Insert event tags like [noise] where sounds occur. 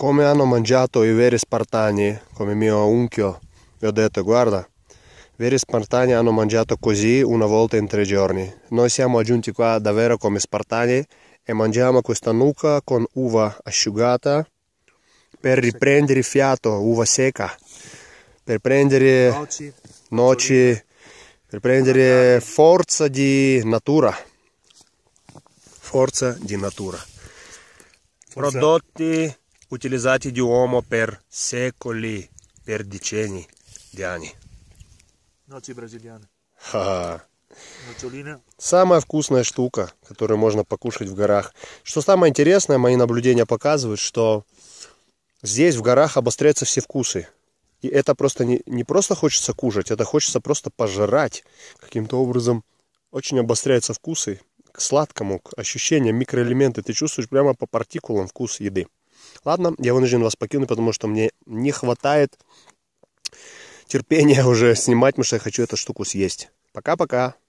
come hanno mangiato i veri spartani, come mio unchio, vi ho detto guarda, i veri spartani hanno mangiato così una volta in tre giorni, noi siamo giunti qua davvero come spartani e mangiamo questa nuca con uva asciugata per riprendere fiato, uva secca, per prendere noci, noci per prendere forza di natura, forza di natura. Forza. Prodotti utilizzati di uomo per secoli, per decenni di anni. Ночи бразильяны. Самая вкусная штука, которую можно покушать в горах. Что самое интересное, мои наблюдения показывают, что здесь в горах обостряются все вкусы. И это просто не, не просто хочется кушать, это хочется просто пожрать. Каким-то образом очень обостряются вкусы к сладкому, к ощущениям, микроэлементы. Ты чувствуешь прямо по партикулам вкус еды. Ладно, я вынужден вас покинуть, потому что мне не хватает терпения [laughs] уже снимать, потому что я хочу эту штуку съесть. Пока-пока.